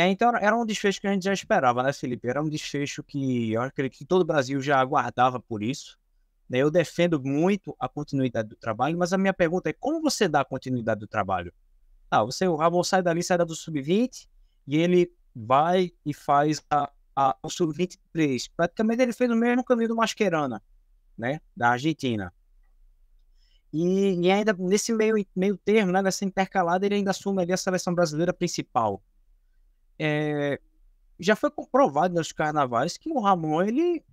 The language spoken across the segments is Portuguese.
É, então era um desfecho que a gente já esperava, né, Felipe? Era um desfecho que eu acredito que todo o Brasil já aguardava por isso. Né? Eu defendo muito a continuidade do trabalho, mas a minha pergunta é como você dá continuidade do trabalho? Ah, você, o Ramon sai dali, sai da do sub-20 e ele vai e faz a, a, o sub-23. Praticamente ele fez o mesmo caminho do Mascherana, né, da Argentina. E, e ainda nesse meio, meio termo, né, nessa intercalada, ele ainda assume ali a seleção brasileira principal é, já foi comprovado nos carnavais que o Ramon ele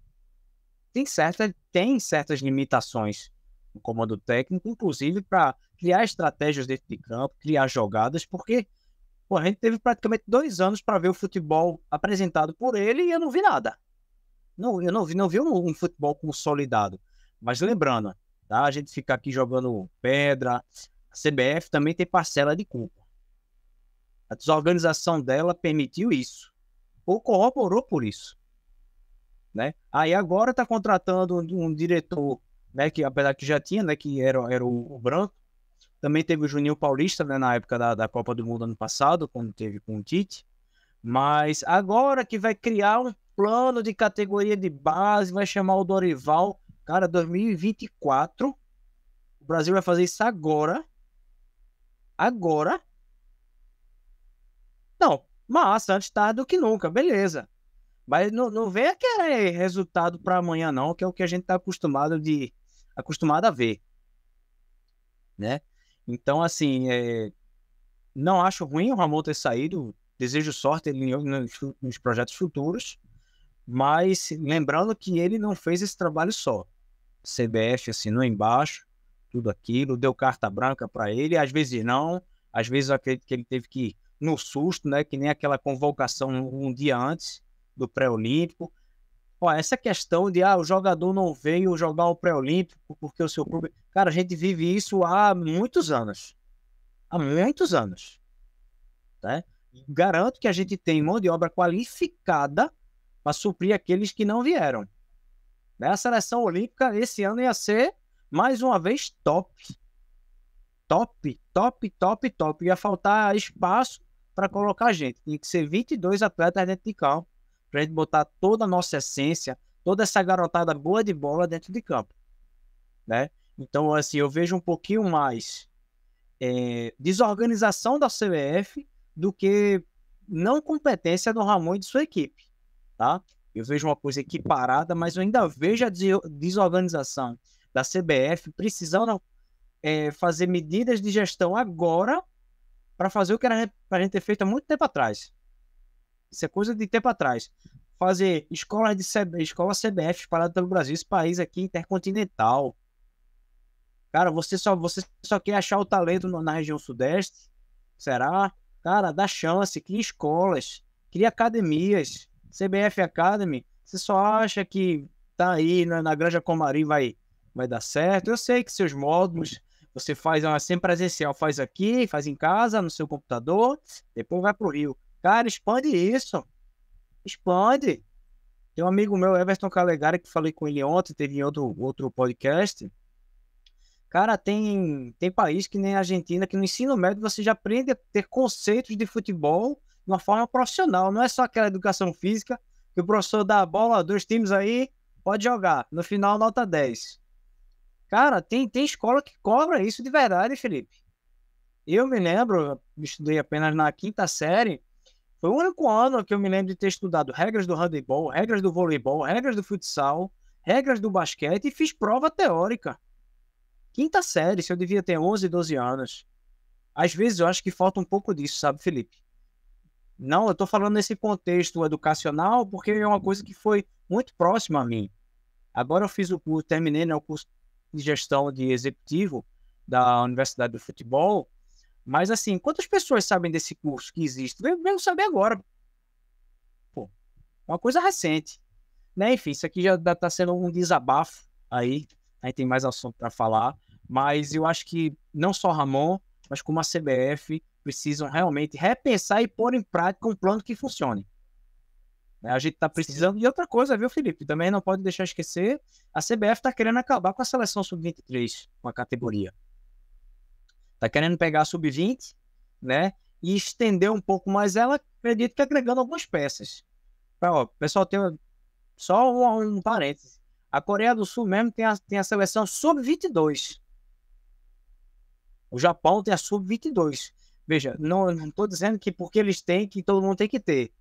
tem, certa, tem certas limitações no comando técnico, inclusive para criar estratégias dentro de campo, criar jogadas, porque pô, a gente teve praticamente dois anos para ver o futebol apresentado por ele e eu não vi nada. Não, eu não vi, não vi um, um futebol consolidado. Mas lembrando, tá? a gente ficar aqui jogando pedra, a CBF também tem parcela de culpa. A desorganização dela permitiu isso, ou corroborou por isso. Né? Aí agora está contratando um, diretor, né, que apesar que já tinha, né, que era, era o, o Branco, também teve o Juninho Paulista né, na época da, da Copa do Mundo ano passado, quando teve com o Tite, mas agora que vai criar um plano de categoria de base, vai chamar o Dorival, cara, 2024, o Brasil vai fazer isso agora, agora, não, massa, antes tarde do que nunca, beleza. Mas não, não venha querer resultado para amanhã, não, que é o que a gente está acostumado, de, acostumado a ver. Né? Então, assim, é... não acho ruim o Ramon ter saído. Desejo sorte nos, nos projetos futuros. Mas lembrando que ele não fez esse trabalho só. CBF assinou embaixo, tudo aquilo, deu carta branca para ele. Às vezes não, às vezes eu acredito que ele teve que no susto, né? Que nem aquela convocação um dia antes do pré-olímpico. Ó, essa questão de ah, o jogador não veio jogar o pré-olímpico porque o seu clube. Cara, a gente vive isso há muitos anos. Há muitos anos. Né? Garanto que a gente tem mão de obra qualificada para suprir aqueles que não vieram. Né? A seleção olímpica esse ano ia ser, mais uma vez, top. Top, top, top, top. Ia faltar espaço para colocar gente. Tinha que ser 22 atletas dentro de campo, para a gente botar toda a nossa essência, toda essa garotada boa de bola dentro de campo. Né? Então, assim, eu vejo um pouquinho mais é, desorganização da CBF do que não competência do Ramon e de sua equipe. Tá? Eu vejo uma coisa equiparada, mas eu ainda vejo a desorganização da CBF precisando é, fazer medidas de gestão agora para fazer o que era para a gente ter feito há muito tempo atrás. Isso é coisa de tempo atrás. Fazer escolas de CB, escola CBF espalhada pelo Brasil, esse país aqui intercontinental. Cara, você só, você só quer achar o talento na região sudeste? Será? Cara, dá chance, cria escolas, cria academias, CBF Academy. Você só acha que tá aí na, na Granja Comari vai, vai dar certo? Eu sei que seus módulos, você faz uma ah, sempre presencial, faz aqui, faz em casa, no seu computador, depois vai pro Rio. Cara, expande isso. Expande. Tem um amigo meu, Everton Calegari, que falei com ele ontem, teve em outro, outro podcast. Cara, tem, tem país que nem a Argentina, que no ensino médio você já aprende a ter conceitos de futebol de uma forma profissional. Não é só aquela educação física que o professor dá a bola, dois times aí, pode jogar. No final, nota 10. Cara, tem, tem escola que cobra isso de verdade, Felipe. Eu me lembro, eu estudei apenas na quinta série, foi o único ano que eu me lembro de ter estudado regras do handebol, regras do voleibol, regras do futsal, regras do basquete e fiz prova teórica. Quinta série, se eu devia ter 11, 12 anos. Às vezes eu acho que falta um pouco disso, sabe, Felipe? Não, eu estou falando nesse contexto educacional porque é uma coisa que foi muito próxima a mim. Agora eu fiz o curso, terminei né, o curso de gestão de executivo da Universidade do Futebol. Mas, assim, quantas pessoas sabem desse curso que existe? Venho saber agora. Pô, uma coisa recente. Né? Enfim, isso aqui já está sendo um desabafo aí. Aí tem mais assunto para falar. Mas eu acho que não só Ramon, mas como a CBF precisam realmente repensar e pôr em prática um plano que funcione. Né? A gente tá precisando. Sim. E outra coisa, viu, Felipe? Também não pode deixar esquecer: a CBF tá querendo acabar com a seleção sub-23, com a categoria. Tá querendo pegar a sub-20, né? E estender um pouco mais ela, acredito que agregando algumas peças. Pra, ó, pessoal, tem só um, um parêntese. A Coreia do Sul mesmo tem a, tem a seleção sub-22. O Japão tem a sub-22. Veja, não estou dizendo que porque eles têm, que todo mundo tem que ter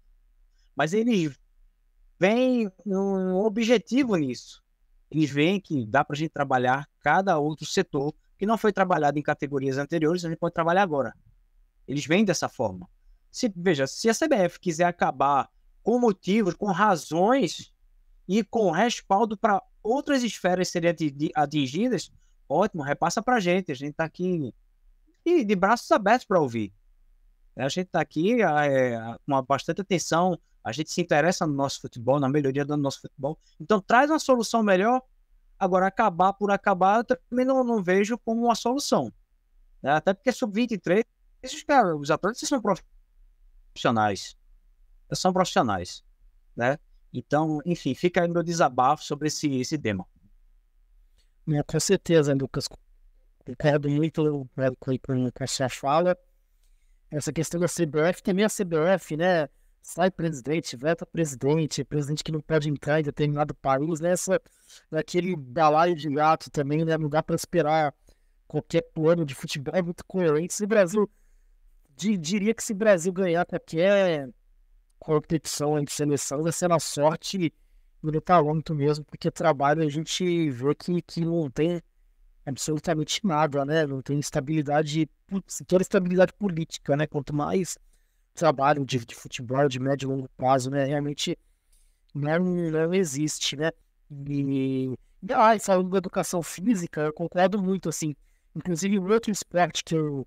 mas eles veem um objetivo nisso. Eles veem que dá para a gente trabalhar cada outro setor que não foi trabalhado em categorias anteriores, a gente pode trabalhar agora. Eles vêm dessa forma. Se, veja, se a CBF quiser acabar com motivos, com razões e com respaldo para outras esferas serem atingidas, ótimo, repassa para a gente. A gente está aqui de, de braços abertos para ouvir. A gente está aqui ah, é, com bastante atenção a gente se interessa no nosso futebol, na melhoria do nosso futebol. Então traz uma solução melhor. Agora, acabar por acabar, eu também não, não vejo como uma solução. Né? Até porque sub-23, esses caras, os atletas são profissionais. São profissionais. Né? Então, enfim, fica aí meu desabafo sobre esse, esse tema. É, com certeza, Lucas. Concordo muito com o que você fala. Essa questão da CBF, também a CBF, né? sai presidente, veta presidente, presidente que não pode entrar em determinado país, nessa, né? naquele balaio de gato também, né? Não dá para esperar qualquer plano de futebol, é muito coerente. Se o Brasil, di, diria que se o Brasil ganhar qualquer competição entre seleção, vai ser na sorte do detalhamento mesmo, porque trabalho a gente vê que, que não tem absolutamente nada, né? Não tem estabilidade, toda estabilidade política, né? Quanto mais trabalho de, de futebol de médio e longo prazo, né? Realmente não, não existe, né? E, e ah, da educação física, eu concordo muito, assim. Inclusive, o outro esporte que eu,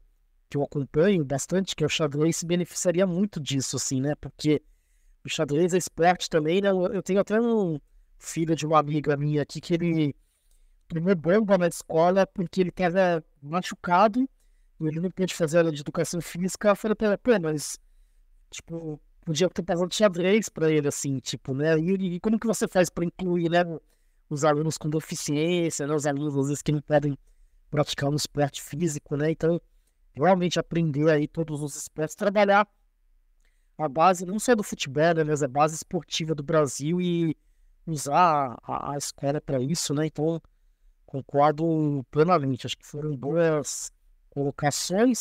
que eu acompanho bastante, que é o xadrez, se beneficiaria muito disso, assim, né? Porque o xadrez é esporte também, né? Eu tenho até um filho de uma amiga minha aqui que ele tomou bomba na escola porque ele estava machucado e ele não pôde fazer aula de educação física. Eu falei pra ela, mas Tipo, podia ter tinha xadrez para ele, assim, tipo, né? E, e como que você faz para incluir, né? Os alunos com deficiência, né? Os alunos, às vezes, que não podem praticar um esporte físico, né? Então, realmente aprender aí todos os esportes, trabalhar a base, não só do futebol, né? Mas a base esportiva do Brasil e usar a, a escola para isso, né? Então, concordo plenamente. Acho que foram boas colocações.